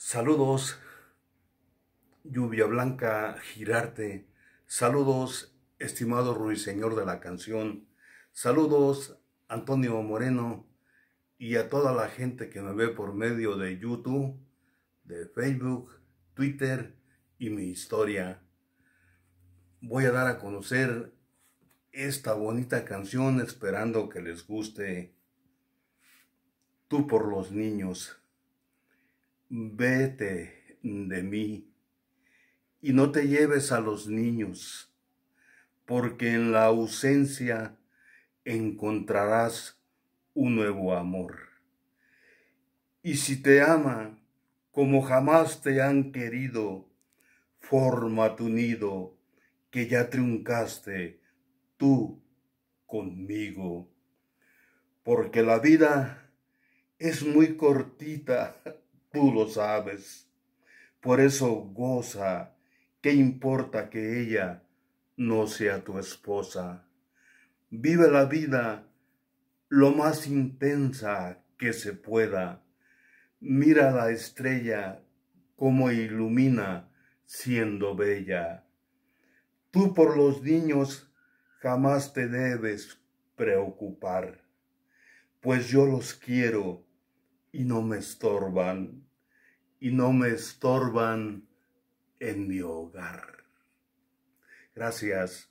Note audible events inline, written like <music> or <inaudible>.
Saludos, lluvia blanca, girarte. Saludos, estimado ruiseñor de la canción. Saludos, Antonio Moreno, y a toda la gente que me ve por medio de YouTube, de Facebook, Twitter y mi historia. Voy a dar a conocer esta bonita canción esperando que les guste. Tú por los niños. Vete de mí y no te lleves a los niños, porque en la ausencia encontrarás un nuevo amor. Y si te ama como jamás te han querido, forma tu nido, que ya triuncaste tú conmigo. Porque la vida es muy cortita <laughs> tú lo sabes. Por eso goza, ¿qué importa que ella no sea tu esposa? Vive la vida lo más intensa que se pueda. Mira la estrella como ilumina siendo bella. Tú por los niños jamás te debes preocupar, pues yo los quiero y no me estorban y no me estorban en mi hogar. Gracias